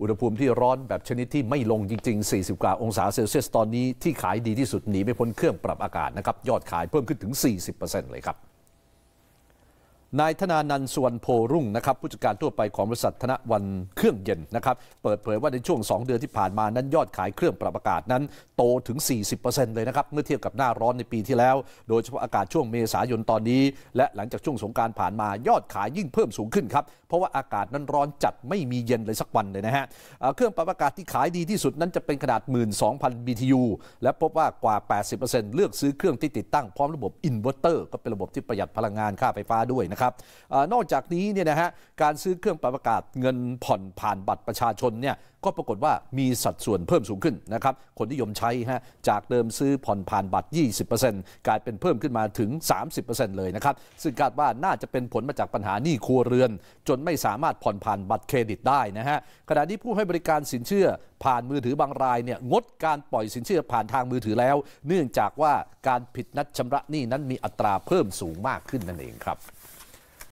อุณหภูมิที่ร้อนแบบชนิดที่ไม่ลงจริง ๆ 40กว่าองศาเซลเซียส ตอนนี้ที่ขายดีที่สุดหนีไม่พ้นเครื่องปรับอากาศนะครับ ยอดขายเพิ่มขึ้นถึง 40%เลยครับนายธนานันสวนโพรุ่งนะครับ ผู้จัดการทั่วไปของบริษัทธนวันเครื่องเย็นนะครับเปิดเผยว่าในช่วง 2 เดือนที่ผ่านมานั้นยอดขายเครื่องปรับอากาศนั้นโตถึง 40%เลยนะครับเมื่อเทียบกับหน้าร้อนในปีที่แล้ว โดยเฉพาะอากาศช่วงเมษายนตอนนี้ และหลังจากช่วงสงการผ่านมายอดขายยิ่งเพิ่มสูงขึ้นครับเพราะว่าอากาศนั้นร้อนจัดไม่มีเย็นเลยสักวันเลยนะฮะเครื่องปรับอากาศที่ขายดีที่สุดนั้นจะเป็นขนาด12,000 BTU และพบว่ากว่า 80%เลือกซื้อเครื่องที่ติดตั้งพร้อมระบบอินเวอร์เตอร์ก็เป็นระบบที่ประหยัดพลังงานค่าไฟฟ้าด้วยนะครับนับอนอกจากนี้เนี่ยนะฮะการซื้อเครื่องปรับอากาศเงินผ่อนผ่านบัตรประชาชนเนี่ยก็ปรากฏว่ามีสัดส่วนเพิ่มสูงขึ้นนะครับ คนนิยมใช้ฮะจากเดิมซื้อผ่อนผ่านบัตร 20%กลายเป็นเพิ่มขึ้นมาถึง 30%เลยนะครับซึ่งคาดว่าน่าจะเป็นผลมาจากปัญหาหนี้ครัวเรือน จนไม่สามารถผ่อนผ่านบัตรเครดิตได้นะฮะขณะที่ผู้ให้บริการสินเชื่อผ่านมือถือบางรายเนี่ยงดการปล่อยสินเชื่อผ่านทางมือถือแล้ว เนื่องจากว่าการผิดนัดชำระหนี้นั้นมีอัตราเพิ่มสูงมากขึ้นนั่นเองครับ